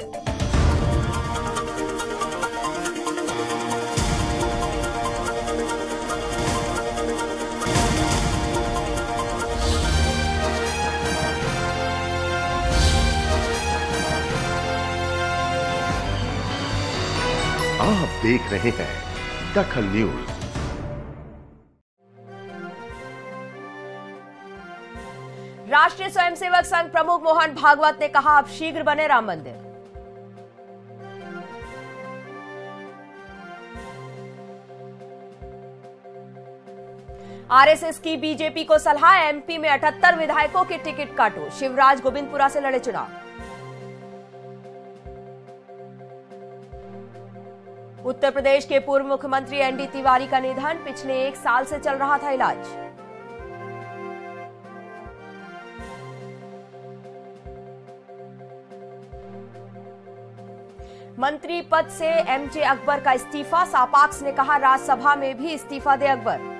आप देख रहे हैं दखल न्यूज राष्ट्रीय स्वयंसेवक संघ प्रमुख मोहन भागवत ने कहा अब शीघ्र बने राम मंदिर आरएसएस की बीजेपी को सलाह एमपी में अठहत्तर विधायकों के टिकट काटो शिवराज गोविंदपुरा से लड़े चुनाव उत्तर प्रदेश के पूर्व मुख्यमंत्री एनडी तिवारी का निधन पिछले एक साल से चल रहा था इलाज मंत्री पद से एमजे अकबर का इस्तीफा सापाक्स ने कहा राज्यसभा में भी इस्तीफा दे अकबर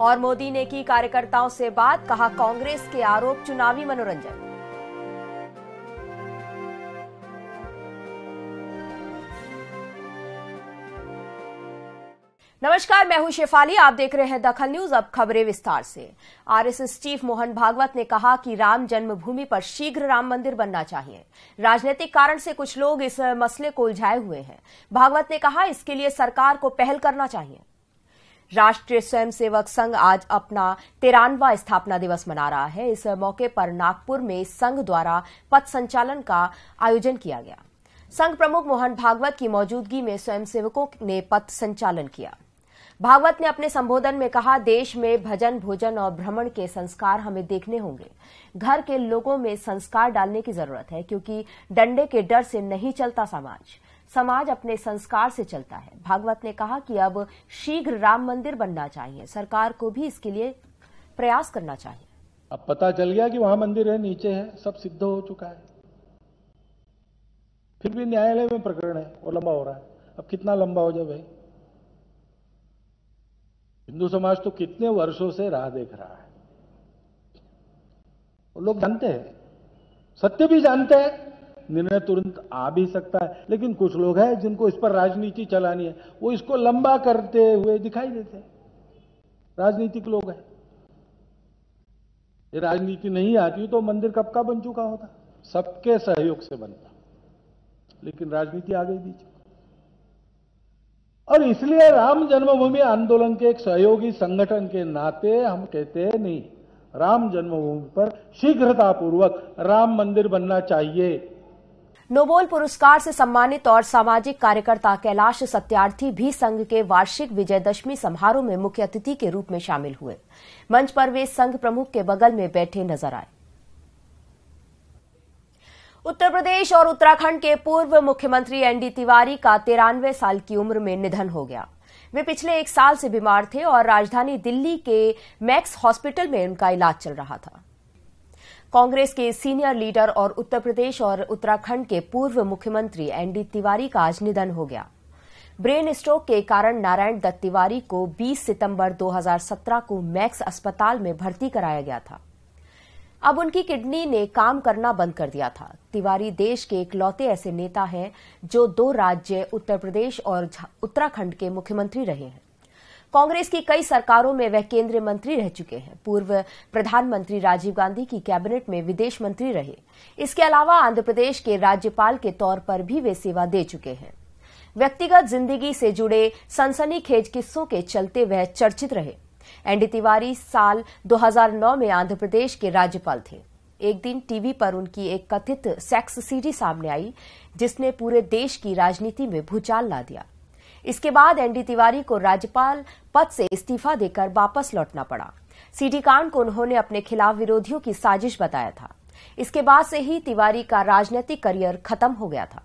और मोदी ने की कार्यकर्ताओं से बात कहा कांग्रेस के आरोप चुनावी मनोरंजन नमस्कार मैं हूं शेफाली आप देख रहे हैं दखल न्यूज अब खबरें विस्तार से आरएसएस चीफ मोहन भागवत ने कहा कि राम जन्मभूमि पर शीघ्र राम मंदिर बनना चाहिए राजनीतिक कारण से कुछ लोग इस मसले को उलझाए हुए हैं भागवत ने कहा इसके लिए सरकार को पहल करना चाहिए राष्ट्रीय स्वयंसेवक संघ आज अपना तिरानवा स्थापना दिवस मना रहा है इस मौके पर नागपुर में संघ द्वारा पथ संचालन का आयोजन किया गया संघ प्रमुख मोहन भागवत की मौजूदगी में स्वयंसेवकों ने पथ संचालन किया भागवत ने अपने संबोधन में कहा देश में भजन भोजन और भ्रमण के संस्कार हमें देखने होंगे घर के लोगों में संस्कार डालने की जरूरत है क्योंकि डंडे के डर से नहीं चलता समाज समाज अपने संस्कार से चलता है भागवत ने कहा कि अब शीघ्र राम मंदिर बनना चाहिए सरकार को भी इसके लिए प्रयास करना चाहिए अब पता चल गया कि वहां मंदिर है नीचे है सब सिद्ध हो चुका है फिर भी न्यायालय में प्रकरण है और लंबा हो रहा है अब कितना लंबा हो जाए भाई हिंदू समाज तो कितने वर्षों से राह देख रहा है और लोग जानते हैं सत्य भी जानते हैं निर्णय तुरंत आ भी सकता है लेकिन कुछ लोग हैं जिनको इस पर राजनीति चलानी है वो इसको लंबा करते हुए दिखाई देते हैं राजनीतिक लोग हैं ये राजनीति नहीं आती तो मंदिर कब का बन चुका होता सबके सहयोग से बनता लेकिन राजनीति आ गई बीच और इसलिए राम जन्मभूमि आंदोलन के एक सहयोगी संगठन के नाते हम कहते नहीं राम जन्मभूमि पर शीघ्रतापूर्वक राम मंदिर बनना चाहिए नोबेल पुरस्कार से सम्मानित और सामाजिक कार्यकर्ता कैलाश सत्यार्थी भी संघ के वार्षिक विजयदशमी समारोह में मुख्य अतिथि के रूप में शामिल हुए मंच पर वे संघ प्रमुख के बगल में बैठे नजर आए उत्तर प्रदेश और उत्तराखंड के पूर्व मुख्यमंत्री एनडी तिवारी का तिरानवे साल की उम्र में निधन हो गया वे पिछले एक साल से बीमार थे और राजधानी दिल्ली के मैक्स हॉस्पिटल में उनका इलाज चल रहा था कांग्रेस के सीनियर लीडर और उत्तर प्रदेश और उत्तराखंड के पूर्व मुख्यमंत्री एनडी तिवारी का आज निधन हो गया ब्रेन स्ट्रोक के कारण नारायण दत्त तिवारी को 20 सितंबर 2017 को मैक्स अस्पताल में भर्ती कराया गया था अब उनकी किडनी ने काम करना बंद कर दिया था तिवारी देश के इकलौते ऐसे नेता हैं जो दो राज्य उत्तर प्रदेश और उत्तराखंड के मुख्यमंत्री रहे हैं कांग्रेस की कई सरकारों में वह केंद्रीय मंत्री रह चुके हैं पूर्व प्रधानमंत्री राजीव गांधी की कैबिनेट में विदेश मंत्री रहे इसके अलावा आंध्र प्रदेश के राज्यपाल के तौर पर भी वे सेवा दे चुके हैं व्यक्तिगत जिंदगी से जुड़े सनसनीखेज किस्सों के चलते वह चर्चित रहे एनडी तिवारी साल 2009 में आंध्र प्रदेश के राज्यपाल थे एक दिन टीवी पर उनकी एक कथित सेक्स सीडी सामने आई जिसने पूरे देश की राजनीति में भूचाल ला दिया इसके बाद एनडी तिवारी को राज्यपाल पद से इस्तीफा देकर वापस लौटना पड़ा सीडी कांड को उन्होंने अपने खिलाफ विरोधियों की साजिश बताया था इसके बाद से ही तिवारी का राजनीतिक करियर खत्म हो गया था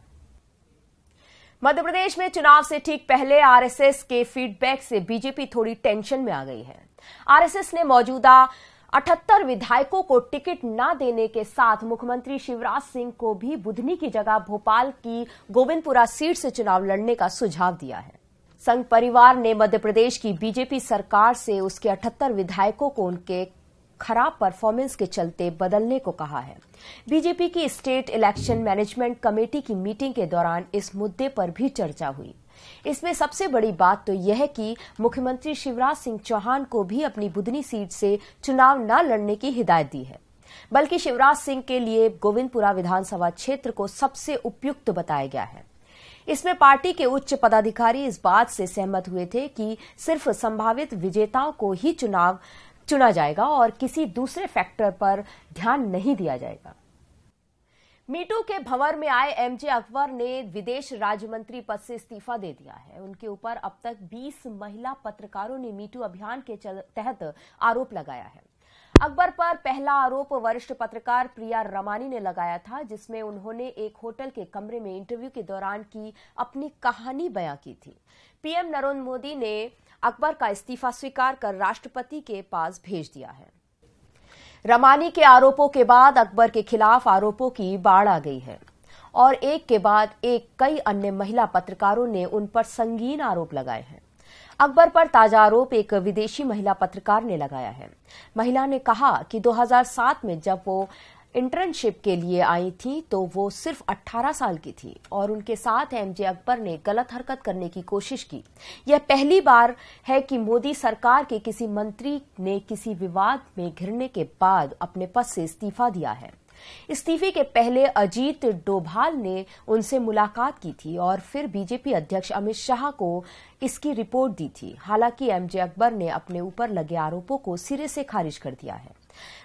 मध्य प्रदेश में चुनाव से ठीक पहले आरएसएस के फीडबैक से बीजेपी थोड़ी टेंशन में आ गई है आरएसएस ने मौजूदा अठहत्तर विधायकों को टिकट न देने के साथ मुख्यमंत्री शिवराज सिंह को भी बुधनी की जगह भोपाल की गोविंदपुरा सीट से चुनाव लड़ने का सुझाव दिया है संघ परिवार ने मध्य प्रदेश की बीजेपी सरकार से उसके अठहत्तर विधायकों को उनके खराब परफॉर्मेंस के चलते बदलने को कहा है बीजेपी की स्टेट इलेक्शन मैनेजमेंट कमेटी की मीटिंग के दौरान इस मुद्दे पर भी चर्चा हुई इसमें सबसे बड़ी बात तो यह है कि मुख्यमंत्री शिवराज सिंह चौहान को भी अपनी बुधनी सीट से चुनाव न लड़ने की हिदायत दी है बल्कि शिवराज सिंह के लिए गोविंदपुरा विधानसभा क्षेत्र को सबसे उपयुक्त बताया गया है इसमें पार्टी के उच्च पदाधिकारी इस बात से सहमत हुए थे कि सिर्फ संभावित विजेताओं को ही चुनाव चुना जाएगा और किसी दूसरे फैक्टर पर ध्यान नहीं दिया जाएगा मीटू के भंवर में आए एमजे अकबर ने विदेश राज्य मंत्री पद से इस्तीफा दे दिया है उनके ऊपर अब तक 20 महिला पत्रकारों ने मीटू अभियान के तहत आरोप लगाया है अकबर पर पहला आरोप वरिष्ठ पत्रकार प्रिया रमानी ने लगाया था जिसमें उन्होंने एक होटल के कमरे में इंटरव्यू के दौरान की अपनी कहानी बयां की थी पीएम नरेंद्र मोदी ने अकबर का इस्तीफा स्वीकार कर राष्ट्रपति के पास भेज दिया है रमानी के आरोपों के बाद अकबर के खिलाफ आरोपों की बाढ़ आ गई है और एक के बाद एक कई अन्य महिला पत्रकारों ने उन पर संगीन आरोप लगाए हैं अकबर पर ताजा आरोप एक विदेशी महिला पत्रकार ने लगाया है महिला ने कहा कि 2007 में जब वो इंटर्नशिप के लिए आई थी तो वो सिर्फ 18 साल की थी और उनके साथ एमजे अकबर ने गलत हरकत करने की कोशिश की यह पहली बार है कि मोदी सरकार के किसी मंत्री ने किसी विवाद में घिरने के बाद अपने पद से इस्तीफा दिया है इस्तीफे के पहले अजीत डोभाल ने उनसे मुलाकात की थी और फिर बीजेपी अध्यक्ष अमित शाह को इसकी रिपोर्ट दी थी हालांकि एमजे अकबर ने अपने ऊपर लगे आरोपों को सिरे से खारिज कर दिया है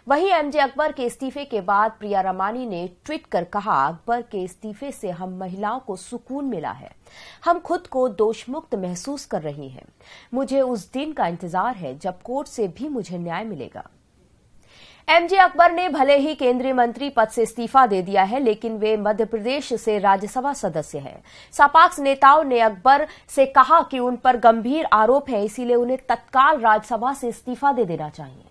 वहीं एमजे अकबर के इस्तीफे के बाद प्रिया रमानी ने ट्वीट कर कहा अकबर के इस्तीफे से हम महिलाओं को सुकून मिला है हम खुद को दोषमुक्त महसूस कर रही हैं मुझे उस दिन का इंतजार है जब कोर्ट से भी मुझे न्याय मिलेगा एमजे अकबर ने भले ही केंद्रीय मंत्री पद से इस्तीफा दे दिया है लेकिन वे मध्य प्रदेश से राज्यसभा सदस्य हैं सपाक्स नेताओं ने अकबर से कहा कि उन पर गंभीर आरोप है इसीलिए उन्हें तत्काल राज्यसभा से इस्तीफा दे देना चाहिए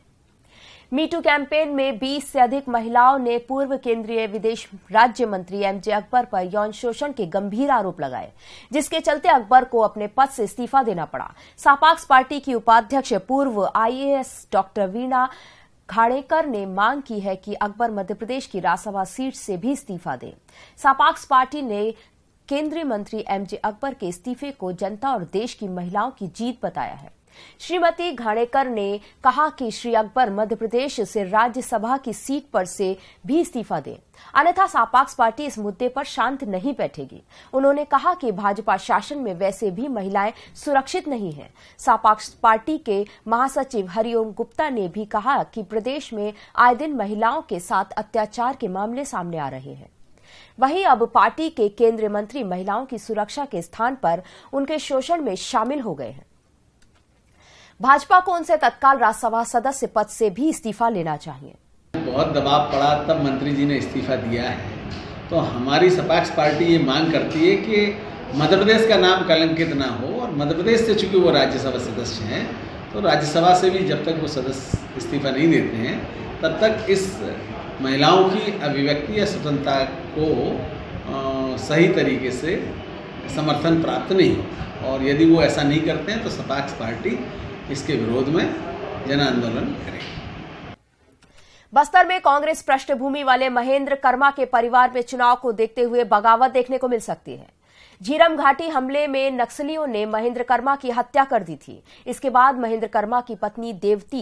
मीटू कैंपेन में 20 से अधिक महिलाओं ने पूर्व केंद्रीय विदेश राज्य मंत्री एमजे अकबर पर यौन शोषण के गंभीर आरोप लगाए जिसके चलते अकबर को अपने पद से इस्तीफा देना पड़ा सापाक्स पार्टी की उपाध्यक्ष पूर्व आईएएस डॉक्टर वीणा खाड़ेकर ने मांग की है कि अकबर मध्यप्रदेश की राज्यसभा सीट से भी इस्तीफा दें सापाक्स पार्टी ने केंद्रीय मंत्री एमजे अकबर के इस्तीफे को जनता और देश की महिलाओं की जीत बताया है श्रीमती घाणेकर ने कहा कि श्री अकबर मध्य प्रदेश से राज्यसभा की सीट पर से भी इस्तीफा दें अन्यथा सापाक्स पार्टी इस मुद्दे पर शांत नहीं बैठेगी उन्होंने कहा कि भाजपा शासन में वैसे भी महिलाएं सुरक्षित नहीं हैं सापाक्ष पार्टी के महासचिव हरिओम गुप्ता ने भी कहा कि प्रदेश में आए दिन महिलाओं के साथ अत्याचार के मामले सामने आ रहे हैं वहीं अब पार्टी के केंद्रीय मंत्री महिलाओं की सुरक्षा के स्थान पर उनके शोषण में शामिल हो गए हैं भाजपा को उनसे तत्काल राज्यसभा सदस्य पद से भी इस्तीफा लेना चाहिए बहुत दबाव पड़ा तब मंत्री जी ने इस्तीफा दिया है तो हमारी सपाक्ष पार्टी ये मांग करती है कि मध्य प्रदेश का नाम कलंकित ना हो और मध्य प्रदेश से चूंकि वो राज्यसभा सदस्य हैं तो राज्यसभा से भी जब तक वो सदस्य इस्तीफा नहीं देते हैं तब तक इस महिलाओं की अभिव्यक्ति या स्वतंत्रता को आ, सही तरीके से समर्थन प्राप्त नहीं और यदि वो ऐसा नहीं करते हैं तो सपाक्ष पार्टी इसके विरोध में जन आंदोलन करेंगे बस्तर में कांग्रेस पृष्ठभूमि वाले महेंद्र कर्मा के परिवार में चुनाव को देखते हुए बगावत देखने को मिल सकती है झीरम घाटी हमले में नक्सलियों ने महेंद्र कर्मा की हत्या कर दी थी इसके बाद महेंद्र कर्मा की पत्नी देवती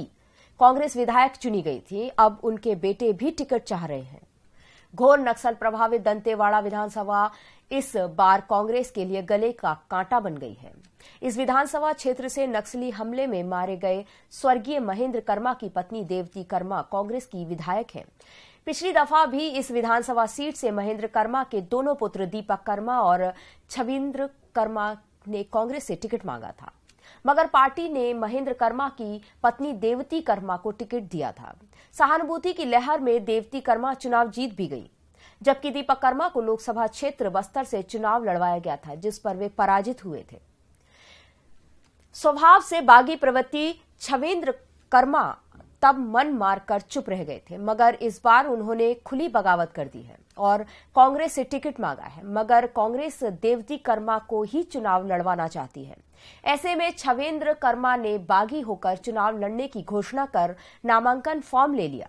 कांग्रेस विधायक चुनी गई थी अब उनके बेटे भी टिकट चाह रहे हैं घोर नक्सल प्रभावित दंतेवाड़ा विधानसभा इस बार कांग्रेस के लिए गले का कांटा बन गई है इस विधानसभा क्षेत्र से नक्सली हमले में मारे गए स्वर्गीय महेंद्र कर्मा की पत्नी देवती कर्मा कांग्रेस की विधायक हैं पिछली दफा भी इस विधानसभा सीट से महेंद्र कर्मा के दोनों पुत्र दीपक कर्मा और छविंद्र कर्मा ने कांग्रेस से टिकट मांगा था मगर पार्टी ने महेंद्र कर्मा की पत्नी देवती कर्मा को टिकट दिया था सहानुभूति की लहर में देवती कर्मा चुनाव जीत भी गई जबकि दीपक कर्मा को लोकसभा क्षेत्र बस्तर से चुनाव लड़वाया गया था जिस पर वे पराजित हुए थे स्वभाव से बागी प्रवृत्ति छवेंद्र कर्मा तब मन मार कर चुप रह गए थे मगर इस बार उन्होंने खुली बगावत कर दी है और कांग्रेस से टिकट मांगा है मगर कांग्रेस देवती कर्मा को ही चुनाव लड़वाना चाहती है ऐसे में छवेंद्र कर्मा ने बागी होकर चुनाव लड़ने की घोषणा कर नामांकन फॉर्म ले लिया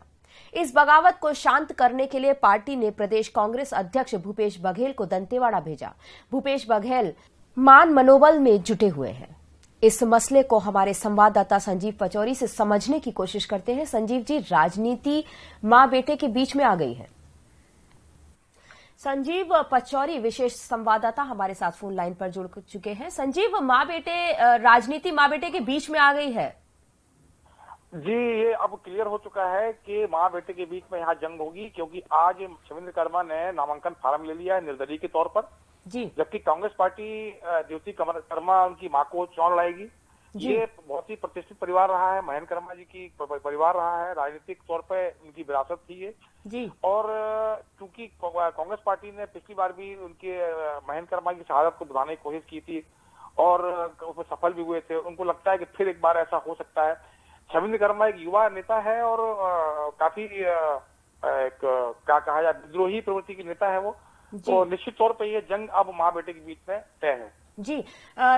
इस बगावत को शांत करने के लिए पार्टी ने प्रदेश कांग्रेस अध्यक्ष भूपेश बघेल को दंतेवाड़ा भेजा भूपेश बघेल मान मनोबल में जुटे हुए हैं इस मसले को हमारे संवाददाता संजीव पचौरी से समझने की कोशिश करते हैं संजीव जी राजनीति मां बेटे के बीच में आ गई है संजीव पचौरी विशेष संवाददाता हमारे साथ फोन लाइन पर जुड़ चुके हैं संजीव माँ बेटे राजनीति माँ बेटे के बीच में आ गई है जी ये अब क्लियर हो चुका है कि माँ बेटे के बीच में यहाँ जंग होगी क्योंकि आज शविंद्र कर्मा ने नामांकन फार्म ले लिया है निर्दलीय के तौर पर जी जबकि कांग्रेस पार्टी ज्योति कमर कर्मा उनकी माँ को चुनाव लाएगी ये बहुत ही प्रतिष्ठित परिवार रहा है महेंद्र कर्मा जी की परिवार रहा है राजनीतिक तौर पर उनकी विरासत थी ये जी और क्योंकि कांग्रेस पार्टी ने पिछली बार भी उनके महेंद्र कर्मा की शहादत को बुलाने की कोशिश की थी और उसमें सफल भी हुए थे उनको लगता है कि फिर एक बार ऐसा हो सकता है छविंद्र कर्मा एक युवा नेता है और काफी एक क्या कहा जाए विद्रोही प्रवृत्ति के नेता है वो तो निश्चित तौर पर यह जंग अब माँ बेटे के बीच में तय है जी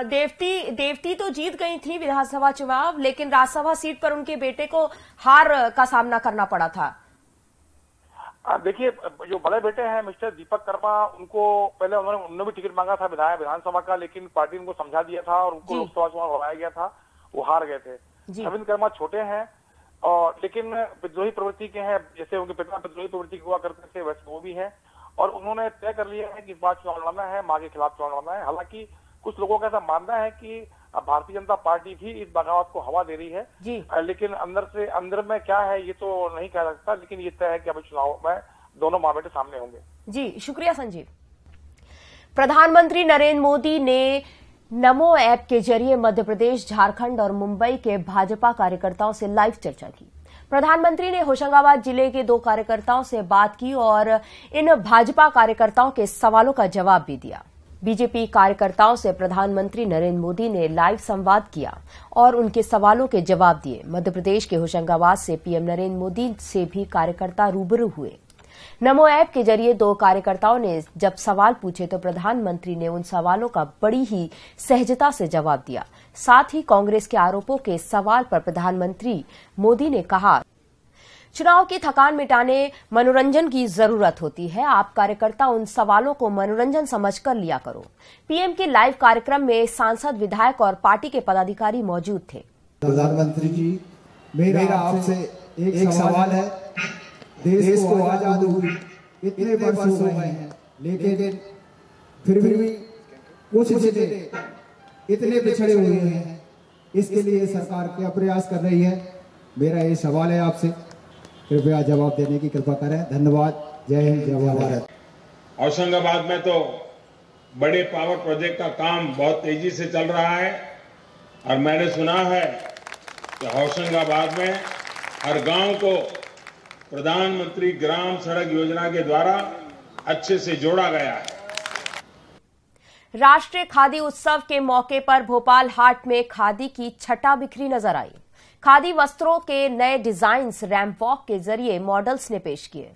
देवती देवती तो जीत गई थी विधानसभा चुनाव लेकिन राज्यसभा सीट पर उनके बेटे को हार का सामना करना पड़ा था देखिए जो बड़े बेटे हैं मिस्टर दीपक कर्मा उनको पहले उन्होंने उन्होंने भी टिकट मांगा था विधायक विधानसभा का लेकिन पार्टी उनको समझा दिया था और उनको लोकसभा चुनाव हराया गया था वो हार गए थे रविंद कर्मा छोटे हैं और लेकिन विद्रोही प्रवृत्ति के हैं जैसे उनके पिता विद्रोही प्रवृत्ति हुआ करते थे वैसे वो भी है और उन्होंने तय कर लिया है कि इस बार चुनाव लड़ना है मां के खिलाफ चुनाव लड़ना है हालांकि कुछ लोगों का ऐसा मानना है कि भारतीय जनता पार्टी भी इस बगावत को हवा दे रही है लेकिन अंदर से अंदर में क्या है ये तो नहीं कह सकता लेकिन ये तय है कि अभी चुनाव में दोनों बेटे सामने होंगे जी शुक्रिया संजीव प्रधानमंत्री नरेंद्र मोदी ने नमो ऐप के जरिए मध्य प्रदेश झारखंड और मुंबई के भाजपा कार्यकर्ताओं से लाइव चर्चा की प्रधानमंत्री ने होशंगाबाद जिले के दो कार्यकर्ताओं से बात की और इन भाजपा कार्यकर्ताओं के सवालों का जवाब भी दिया बीजेपी कार्यकर्ताओं से प्रधानमंत्री नरेंद्र मोदी ने लाइव संवाद किया और उनके सवालों के जवाब दिए मध्य प्रदेश के होशंगाबाद से पीएम नरेंद्र मोदी से भी कार्यकर्ता रूबरू हुए नमो ऐप के जरिए दो कार्यकर्ताओं ने जब सवाल पूछे तो प्रधानमंत्री ने उन सवालों का बड़ी ही सहजता से जवाब दिया साथ ही कांग्रेस के आरोपों के सवाल पर प्रधानमंत्री मोदी ने कहा चुनाव की थकान मिटाने मनोरंजन की जरूरत होती है आप कार्यकर्ता उन सवालों को मनोरंजन समझ कर लिया करो पीएम के लाइव कार्यक्रम में सांसद विधायक और पार्टी के पदाधिकारी मौजूद थे प्रधानमंत्री जी मेरा, मेरा आपसे एक, एक सवाल है देश को आजाद हुई इतने वर्ष हो गए हैं लेकिन फिर भी कुछ जिले इतने पिछड़े हुए हैं इसके लिए सरकार क्या प्रयास कर रही है मेरा ये सवाल है आपसे कृपया जवाब देने की कृपा करें धन्यवाद जय हिंद जय भारत होशंगाबाद में तो बड़े पावर प्रोजेक्ट का काम बहुत तेजी से चल रहा है और मैंने सुना है कि होशंगाबाद में हर गांव को प्रधानमंत्री ग्राम सड़क योजना के द्वारा अच्छे से जोड़ा गया है राष्ट्रीय खादी उत्सव के मौके पर भोपाल हाट में खादी की छटा बिखरी नजर आई खादी वस्त्रों के नए डिजाइन रैम्प वॉक के जरिए मॉडल्स ने पेश किए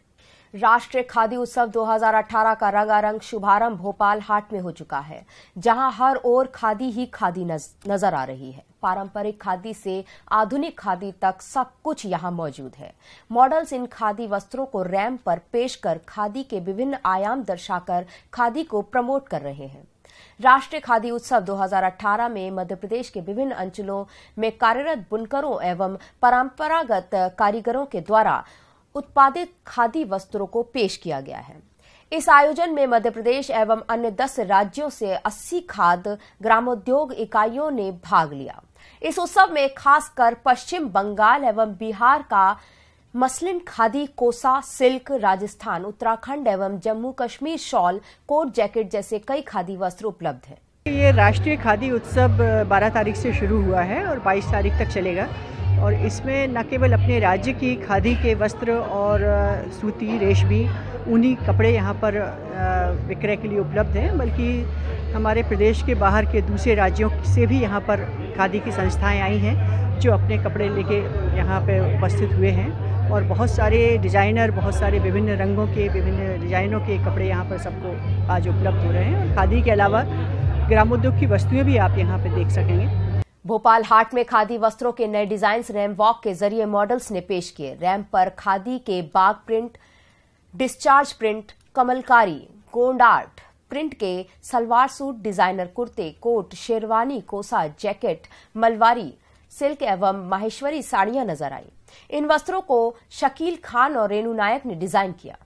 राष्ट्रीय खादी उत्सव 2018 का रंगारंग शुभारंभ भोपाल हाट में हो चुका है जहां हर ओर खादी ही खादी नजर आ रही है पारंपरिक खादी से आधुनिक खादी तक सब कुछ यहां मौजूद है मॉडल्स इन खादी वस्त्रों को रैम पर पेश कर खादी के विभिन्न आयाम दर्शाकर खादी को प्रमोट कर रहे हैं राष्ट्रीय खादी उत्सव 2018 में मध्य प्रदेश के विभिन्न अंचलों में कार्यरत बुनकरों एवं परंपरागत कारीगरों के द्वारा उत्पादित खादी वस्त्रों को पेश किया गया है इस आयोजन में मध्य प्रदेश एवं अन्य दस राज्यों से 80 खाद ग्रामोद्योग इकाइयों ने भाग लिया इस उत्सव में खासकर पश्चिम बंगाल एवं बिहार का मसलिन खादी कोसा सिल्क राजस्थान उत्तराखंड एवं Jammu Kashmir shawl coat jacket जैसे कई खादी वस्त्र उपलब्ध हैं। ये राष्ट्रीय खादी उत्सव 12 तारीख से शुरू हुआ है और 22 तारीख तक चलेगा और इसमें न केवल अपने राज्य की खादी के वस्त्र और सूती रेशमी ऊनी कपड़े यहाँ पर विक्रय के लिए उपलब्ध हैं बल्कि हमारे प्रदेश के बाहर के दूसरे राज्यों से भी यहाँ पर खादी की संस्थाएं आई हैं जो अपने कपड़े लेके यहाँ पे उपस्थित हुए हैं और बहुत सारे डिज़ाइनर बहुत सारे विभिन्न रंगों के विभिन्न डिज़ाइनों के कपड़े यहाँ पर सबको आज उपलब्ध हो रहे हैं और खादी के अलावा ग्रामोद्योग की वस्तुएं भी आप यहाँ पर देख सकेंगे भोपाल हाट में खादी वस्त्रों के नए डिजाइन्स रैम वॉक के जरिए मॉडल्स ने पेश किए रैम पर खादी के Bagh print discharge print Kalamkari Gond art print के सलवार सूट डिजाइनर कुर्ते coat sherwani Kosa jacket मलवारी silk एवं माहेश्वरी साड़ियां नजर आई इन वस्त्रों को शकील खान और रेणु नायक ने डिजाइन किया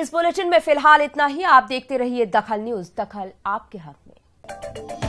इस बुलेटिन में फिलहाल इतना ही आप देखते रहिए दखल न्यूज दखल आपके हक में